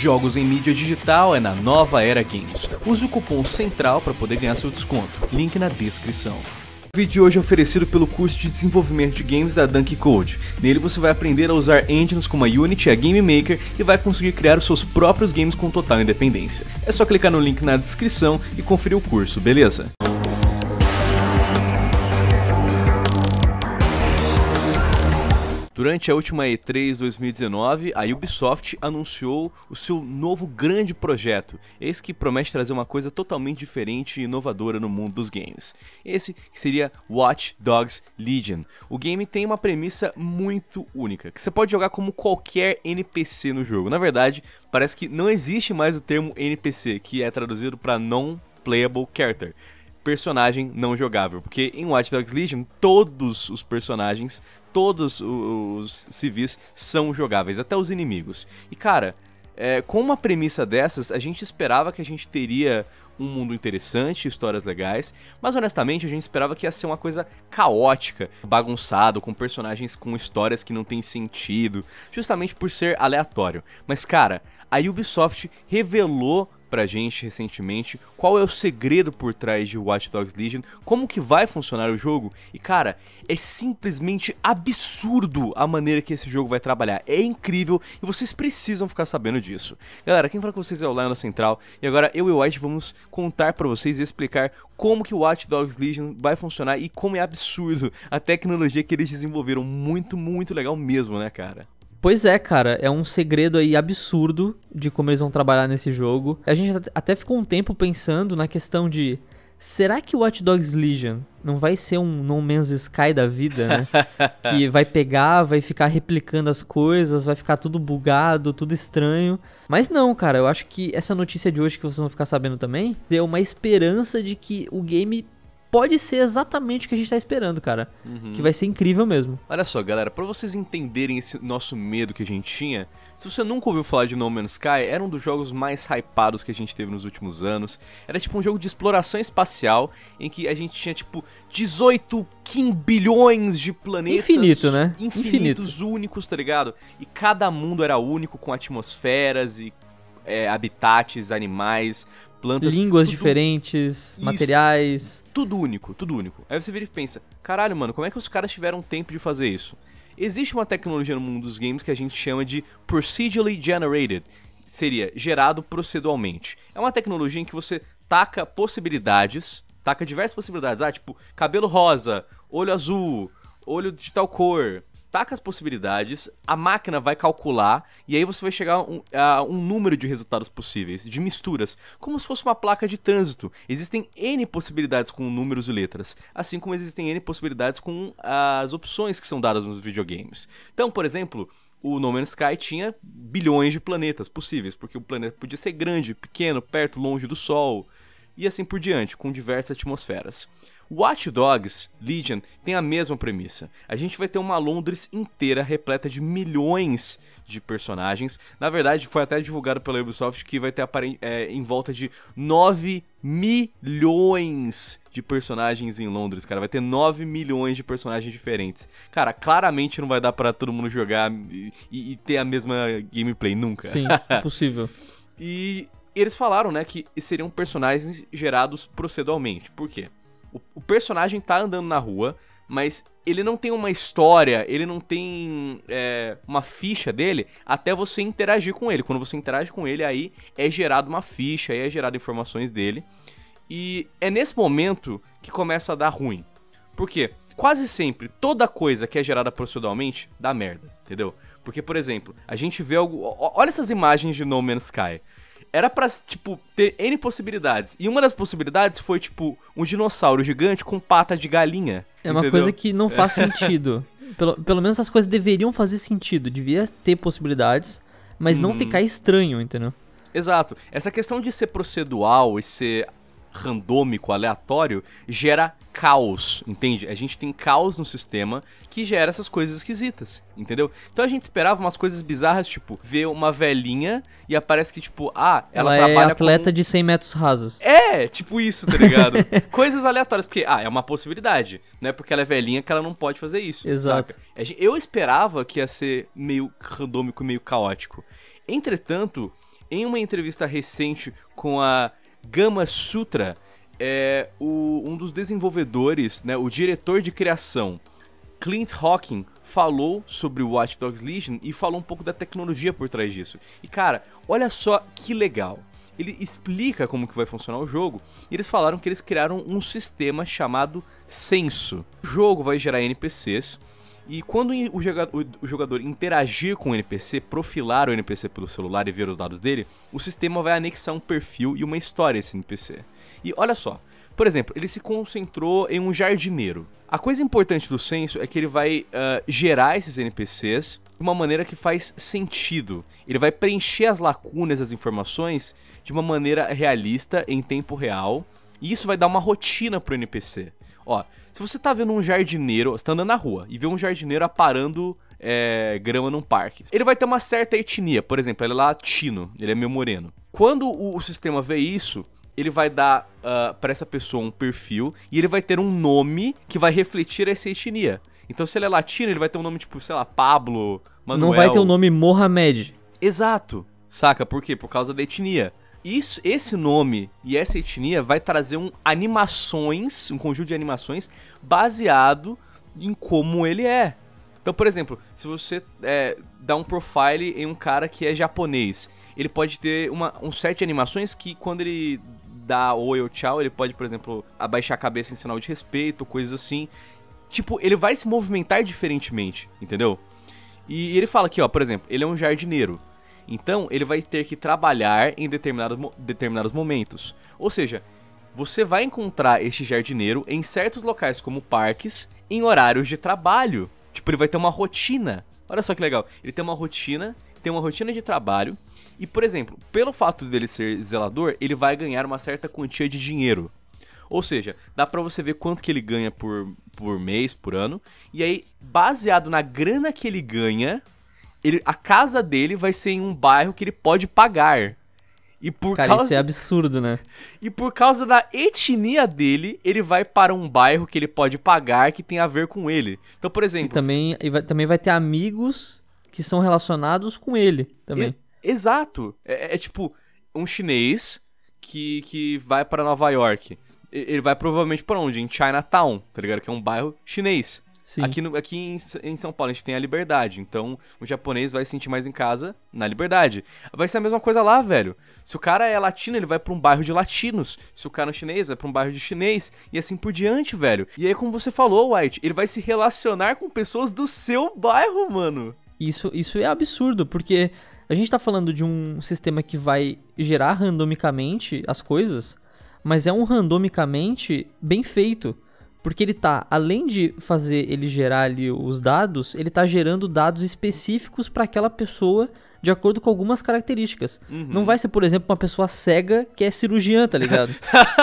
Jogos em mídia digital é na Nova Era Games. Use o cupom CENTRAL para poder ganhar seu desconto. Link na descrição. O vídeo de hoje é oferecido pelo curso de desenvolvimento de games da Dunk Code. Nele você vai aprender a usar engines como a Unity e a Game Maker e vai conseguir criar os seus próprios games com total independência. É só clicar no link na descrição e conferir o curso, beleza? Durante a última E3 2019, a Ubisoft anunciou o seu novo grande projeto, esse que promete trazer uma coisa totalmente diferente e inovadora no mundo dos games. Esse seria Watch Dogs Legion. O game tem uma premissa muito única, que você pode jogar como qualquer NPC no jogo. Na verdade, parece que não existe mais o termo NPC, que é traduzido para non-playable character personagem não jogável, porque em Watch Dogs Legion todos os personagens todos os civis são jogáveis, até os inimigos. E cara, é, com uma premissa dessas, a gente esperava que a gente teria um mundo interessante, histórias legais, mas honestamente a gente esperava que ia ser uma coisa caótica, bagunçado, com personagens com histórias que não têm sentido, justamente por ser aleatório. Mas cara, a Ubisoft revelou pra gente recentemente qual é o segredo por trás de Watch Dogs Legion, como que vai funcionar o jogo. E cara, é simplesmente absurdo a maneira que esse jogo vai trabalhar. É incrível e vocês precisam ficar sabendo disso. Galera, quem fala com vocês é o Lionel Central e agora eu e o White vamos contar para vocês e explicar como que o Watch Dogs Legion vai funcionar e como é absurdo a tecnologia que eles desenvolveram. Muito, muito legal mesmo, né, cara? Pois é, cara, é um segredo aí absurdo de como eles vão trabalhar nesse jogo. A gente até ficou um tempo pensando na questão de será que o Watch Dogs Legion não vai ser um No Man's Sky da vida, né? que vai pegar, vai ficar replicando as coisas, vai ficar tudo bugado, tudo estranho. Mas não, cara, eu acho que essa notícia de hoje que vocês vão ficar sabendo também deu uma esperança de que o game pode ser exatamente o que a gente tá esperando, cara. Uhum. Que vai ser incrível mesmo. Olha só, galera, para vocês entenderem esse nosso medo que a gente tinha, se você nunca ouviu falar de No Man's Sky, era um dos jogos mais hypados que a gente teve nos últimos anos. Era tipo um jogo de exploração espacial em que a gente tinha tipo 18 15 bilhões de planetas. Infinito, né? Infinitos Infinito. únicos, tá ligado? E cada mundo era único com atmosferas e é, habitats, animais, plantas. Línguas tudo, diferentes, isso, materiais. Tudo único, tudo único. Aí você vira e pensa, caralho, mano, como é que os caras tiveram tempo de fazer isso? Existe uma tecnologia no mundo dos games que a gente chama de procedurally generated. Seria gerado proceduralmente. É uma tecnologia em que você taca possibilidades, taca diversas possibilidades. Ah, tipo, cabelo rosa, olho azul, olho de tal cor, taca as possibilidades, a máquina vai calcular e aí você vai chegar a um, a um, número de resultados possíveis, de misturas, como se fosse uma placa de trânsito. Existem N possibilidades com números e letras, assim como existem N possibilidades com as opções que são dadas nos videogames. Então, por exemplo, o No Man's Sky tinha bilhões de planetas possíveis, porque o planeta podia ser grande, pequeno, perto, longe do Sol e assim por diante, com diversas atmosferas. Watch Dogs Legion tem a mesma premissa. A gente vai ter uma Londres inteira repleta de milhões de personagens. Na verdade, foi até divulgado pela Ubisoft que vai ter é, em volta de 9 milhões de personagens em Londres, cara. Vai ter 9 milhões de personagens diferentes. Cara, claramente não vai dar para todo mundo jogar e, e, ter a mesma gameplay nunca. Sim, impossível. e eles falaram, né, que seriam personagens gerados proceduralmente. Por quê? O, o personagem tá andando na rua, mas ele não tem uma história, ele não tem é, uma ficha dele até você interagir com ele. Quando você interage com ele, aí é gerado uma ficha, aí é gerado informações dele. E é nesse momento que começa a dar ruim. Por quê? Quase sempre, toda coisa que é gerada proceduralmente dá merda, entendeu? Porque, por exemplo, a gente vê algo. Olha essas imagens de No Man's Sky era pra, tipo, ter N possibilidades. E uma das possibilidades foi, tipo, um dinossauro gigante com pata de galinha. É uma coisa que não é. faz sentido. pelo, pelo menos as coisas deveriam fazer sentido. Devia ter possibilidades, mas hum. não uhum. ficar estranho, entendeu? Exato. Essa questão de ser procedural e ser randômico, aleatório, gera caos, entende? A gente tem caos no sistema que gera essas coisas esquisitas, entendeu? Então a gente esperava umas coisas bizarras, tipo, ver uma velhinha e aparece que, tipo, ah, ela, ela é trabalha. É atleta com... de 100 metros rasos. É, tipo isso, tá ligado? coisas aleatórias, porque, ah, é uma possibilidade, não é Porque ela é velhinha que ela não pode fazer isso. Exato. Saca? É, eu esperava que ia ser meio randômico, meio caótico. Entretanto, em uma entrevista recente com a Gama Sutra, é o, um dos desenvolvedores, né, o diretor de criação, Clint Hawking, falou sobre o Watch Dogs Legion e falou um pouco da tecnologia por trás disso. E cara, olha só que legal. Ele explica como que vai funcionar o jogo e eles falaram que eles criaram um sistema chamado Senso. O jogo vai gerar NPCs e quando o jogador, o jogador interagir com o NPC, profilar o NPC pelo celular e ver os dados dele, o sistema vai anexar um perfil e uma história a esse NPC. E olha só, por exemplo, ele se concentrou em um jardineiro. A coisa importante do censo é que ele vai uh, gerar esses NPCs de uma maneira que faz sentido. Ele vai preencher as lacunas, as informações, de uma maneira realista, em tempo real. E isso vai dar uma rotina pro NPC. Ó, se você tá vendo um jardineiro, você tá andando na rua e vê um jardineiro aparando é, grama num parque. Ele vai ter uma certa etnia, por exemplo, ele é latino, ele é meio moreno. Quando o, o sistema vê isso, ele vai dar uh, ah, para essa pessoa um perfil e ele vai ter um nome que vai refletir essa etnia. Então, se ele é latino, ele vai ter um nome tipo, sei lá, Pablo, Manuel. Não vai ter o um nome Mohamed. Exato. Saca? Por quê? Por causa da etnia. Isso, esse nome e essa etnia vai trazer um animações, um conjunto de animações baseado em como ele é. Então, por exemplo, se você é, dá um profile em um cara que é japonês, ele pode ter uma, um set de animações que quando ele dar oi ou tchau, ele pode, por exemplo, abaixar a cabeça em sinal de respeito, coisas assim. Tipo, ele vai se movimentar diferentemente, entendeu? E ele fala aqui, ó, por exemplo, ele é um jardineiro. Então, ele vai ter que trabalhar em determinados, determinados momentos. Ou seja, você vai encontrar este jardineiro em certos locais, como parques, em horários de trabalho. Tipo, ele vai ter uma rotina. Olha só que legal. Ele tem uma rotina, tem uma rotina de trabalho e, por exemplo, pelo fato dele ser zelador, ele vai ganhar uma certa quantia de dinheiro. Ou seja, dá para você ver quanto que ele ganha por, por mês, por ano. E aí, baseado na grana que ele ganha, ele, a casa dele vai ser em um bairro que ele pode pagar. E por Cara, causa... isso é absurdo, né? E por causa da etnia dele, ele vai para um bairro que ele pode pagar que tem a ver com ele. Então, por exemplo. E também, e vai, também vai ter amigos que são relacionados com ele também. E... Exato. É, é, é tipo um chinês que, que vai para Nova York. Ele vai provavelmente para onde? Em Chinatown, tá ligado? Que é um bairro chinês. Sim. Aqui, no, aqui em, em, São Paulo a gente tem a liberdade, então o japonês vai se sentir mais em casa na liberdade. Vai ser a mesma coisa lá, velho. Se o cara é latino, ele vai para um bairro de latinos. Se o cara é chinês, vai para um bairro de chinês. E assim por diante, velho. E aí, como você falou, White, ele vai se relacionar com pessoas do seu bairro, mano. Isso, isso é absurdo, porque a gente está falando de um sistema que vai gerar randomicamente as coisas, mas é um randomicamente bem feito. Porque ele tá, além de fazer ele gerar ali os dados, ele tá gerando dados específicos para aquela pessoa de acordo com algumas características. Uhum. Não vai ser, por exemplo, uma pessoa cega que é cirurgiã, tá ligado?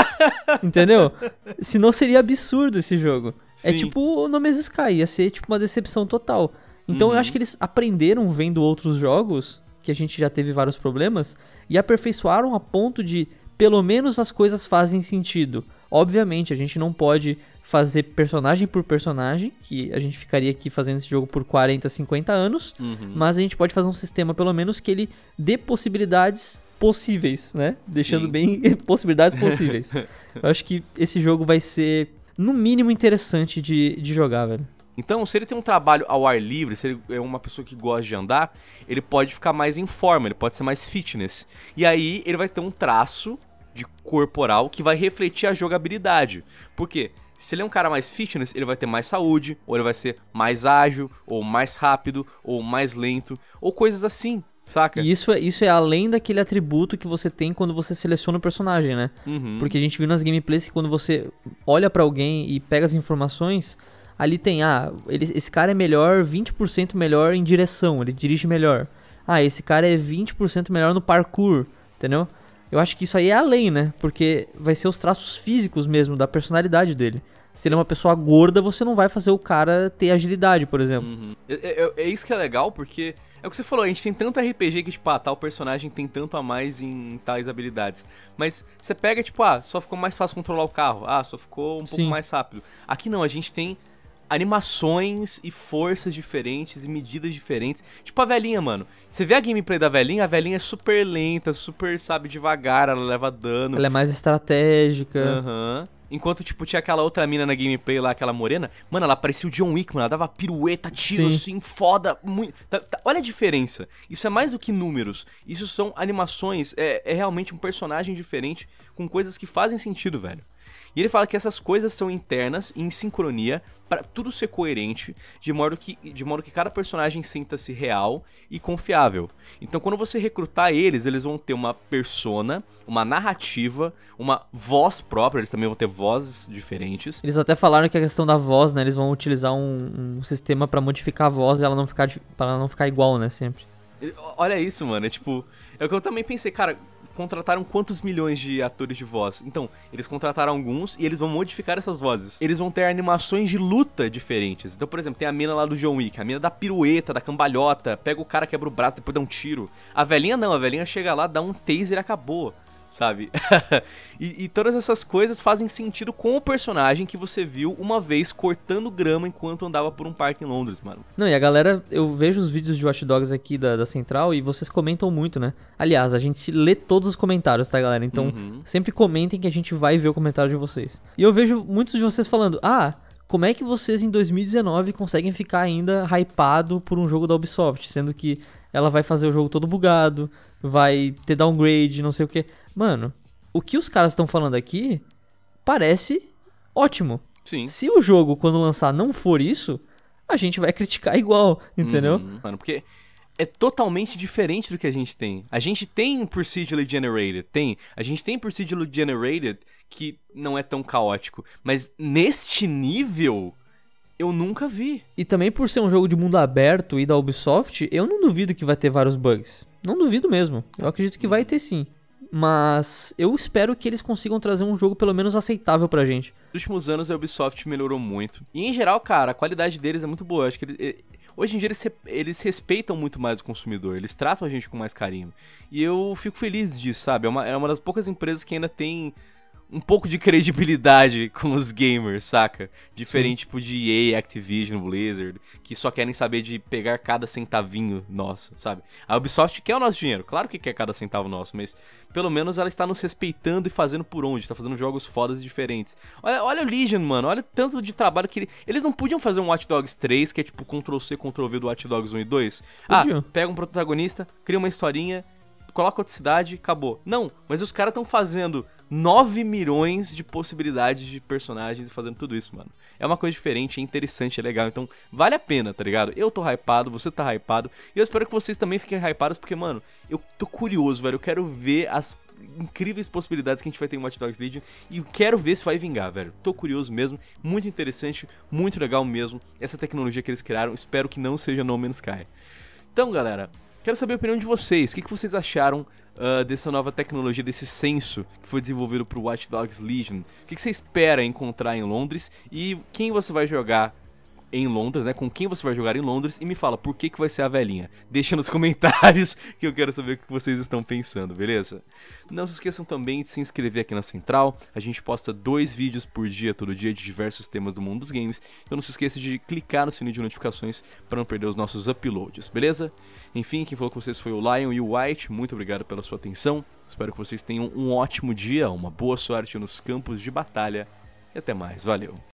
Entendeu? Senão seria absurdo esse jogo. É Sim. É tipo o No Man's Sky, ia ser tipo uma decepção total. Então uhum. eu acho que eles aprenderam vendo outros jogos que a gente já teve vários problemas, e aperfeiçoaram a ponto de pelo menos as coisas fazem sentido. Obviamente, a gente não pode fazer personagem por personagem, que a gente ficaria aqui fazendo esse jogo por 40, 50 anos, uhum. mas a gente pode fazer um sistema, pelo menos, que ele dê possibilidades possíveis, né? Deixando Sim. bem possibilidades possíveis. Eu acho que esse jogo vai ser, no mínimo, interessante de, de jogar, velho. Então, se ele tem um trabalho ao ar livre, se ele é uma pessoa que gosta de andar, ele pode ficar mais em forma, ele pode ser mais fitness. E aí ele vai ter um traço de corporal que vai refletir a jogabilidade. Por quê? Se ele é um cara mais fitness, ele vai ter mais saúde, ou ele vai ser mais ágil, ou mais rápido, ou mais lento, ou coisas assim. Saca? isso é, isso é além daquele atributo que você tem quando você seleciona o personagem, né? Uhum. Porque a gente viu nas gameplays que quando você olha para alguém e pega as informações, ali tem, ah, ele, esse cara é melhor, 20% melhor em direção, ele dirige melhor. Ah, esse cara é 20% melhor no parkour, entendeu? Eu acho que isso aí é além, né? Porque vai ser os traços físicos mesmo, da personalidade dele. Se ele é uma pessoa gorda, você não vai fazer o cara ter agilidade, por exemplo. Uhum. É, é, é, isso que é legal, porque é o que você falou, a gente tem tanto RPG que, tipo, ah, tal personagem tem tanto a mais em tais habilidades. Mas você pega, tipo, ah, só ficou mais fácil controlar o carro, ah, só ficou um Sim. pouco mais rápido. Aqui não, a gente tem animações e forças diferentes e medidas diferentes. Tipo a velhinha, mano. Você vê a gameplay da velhinha, a velhinha é super lenta, super, sabe, devagar, ela leva dano. Ela é mais estratégica. Aham. Uhum. Enquanto, tipo, tinha aquela outra mina na gameplay lá, aquela morena, mano, ela parecia o John Wick, mano. Ela dava pirueta, tiro, Sim. assim, foda. Muito... Tá, tá... olha a diferença. Isso é mais do que números. Isso são animações. É, é realmente um personagem diferente com coisas que fazem sentido, velho. E ele fala que essas coisas são internas e em sincronia para tudo ser coerente, de modo que de modo que cada personagem sinta-se real e confiável. Então, quando você recrutar eles, eles vão ter uma persona, uma narrativa, uma voz própria, eles também vão ter vozes diferentes. Eles até falaram que a questão da voz, né, eles vão utilizar um, um sistema para modificar a voz e ela não ficar para não ficar igual, né, sempre. Olha isso, mano, é tipo, é o que eu também pensei, cara, contrataram quantos milhões de atores de voz? Então, eles contrataram alguns e eles vão modificar essas vozes. Eles vão ter animações de luta diferentes. Então, por exemplo, tem a mina lá do John Wick, a mina da pirueta, da cambalhota, pega o cara, quebra o braço, depois dá um tiro. A velhinha não, a velhinha chega lá, dá um taser e acabou sabe? e, e, todas essas coisas fazem sentido com o personagem que você viu uma vez cortando grama enquanto andava por um parque em Londres, mano. Não, e a galera, eu vejo os vídeos de Watch Dogs aqui da, da Central e vocês comentam muito, né? Aliás, a gente lê todos os comentários, tá, galera? Então, uhum. sempre comentem que a gente vai ver o comentário de vocês. E eu vejo muitos de vocês falando, ah. Como é que vocês em 2019 conseguem ficar ainda hypado por um jogo da Ubisoft, sendo que ela vai fazer o jogo todo bugado, vai ter downgrade, não sei o que mano, o que os caras estão falando aqui parece ótimo. Sim. Se o jogo, quando lançar, não for isso, a gente vai criticar igual, entendeu? Hum, mano, porque é totalmente diferente do que a gente tem. A gente tem procedurally generated, tem. A gente tem procedurally generated que não é tão caótico, mas neste nível eu nunca vi. E também por ser um jogo de mundo aberto e da Ubisoft, eu não duvido que vai ter vários bugs. Não duvido mesmo. Eu acredito que vai uhum. ter sim. Mas eu espero que eles consigam trazer um jogo pelo menos aceitável pra gente. Nos últimos anos a Ubisoft melhorou muito. E em geral, cara, a qualidade deles é muito boa. acho que hoje em dia eles, eles respeitam muito mais o consumidor. Eles tratam a gente com mais carinho. E eu fico feliz disso, sabe? É uma, é uma das poucas empresas que ainda tem um pouco de credibilidade com os gamers, saca? Diferente tipo de EA, Activision, Blizzard, que só querem saber de pegar cada centavinho nosso, sabe? A Ubisoft quer o nosso dinheiro, claro que quer cada centavo nosso, mas pelo menos ela está nos respeitando e fazendo por onde, está fazendo jogos fodas e diferentes. Olha, olha o Legion, mano, olha o tanto de trabalho que ele... eles não podiam fazer um Watch Dogs 3, que é tipo Ctrl C, Ctrl V do Watch Dogs 1 e 2. Ah, pega um protagonista, cria uma historinha, coloca outra cidade, acabou. Não, mas os caras estão fazendo 9 milhões de possibilidades de personagens e fazendo tudo isso, mano. É uma coisa diferente, é interessante, é legal. Então, vale a pena, tá ligado? Eu tô hypado, você tá hypado. E eu espero que vocês também fiquem hypados, porque, mano, eu tô curioso, velho. Eu quero ver as incríveis possibilidades que a gente vai ter em Watch Dogs Legion e quero ver se vai vingar, velho. Tô curioso mesmo, muito interessante, muito legal mesmo essa tecnologia que eles criaram. Espero que não seja No Man's Sky. Então, galera, Quero saber a opinião de vocês. O que, que vocês acharam uh, dessa nova tecnologia, desse senso que foi desenvolvido para o Watch Dogs Legion? O que, que você espera encontrar em Londres? E quem você vai jogar em Londres, né? Com quem você vai jogar em Londres e me fala por que, que vai ser a velhinha. Deixa nos comentários que eu quero saber o que vocês estão pensando, beleza? Não se esqueçam também de se inscrever aqui na Central. A gente posta dois vídeos por dia, todo dia, de diversos temas do mundo dos games. Então não se esqueça de clicar no sininho de notificações para não perder os nossos uploads, beleza? Enfim, quem falou com vocês foi o Lion e o White. Muito obrigado pela sua atenção. Espero que vocês tenham um ótimo dia, uma boa sorte nos campos de batalha. E até mais, valeu!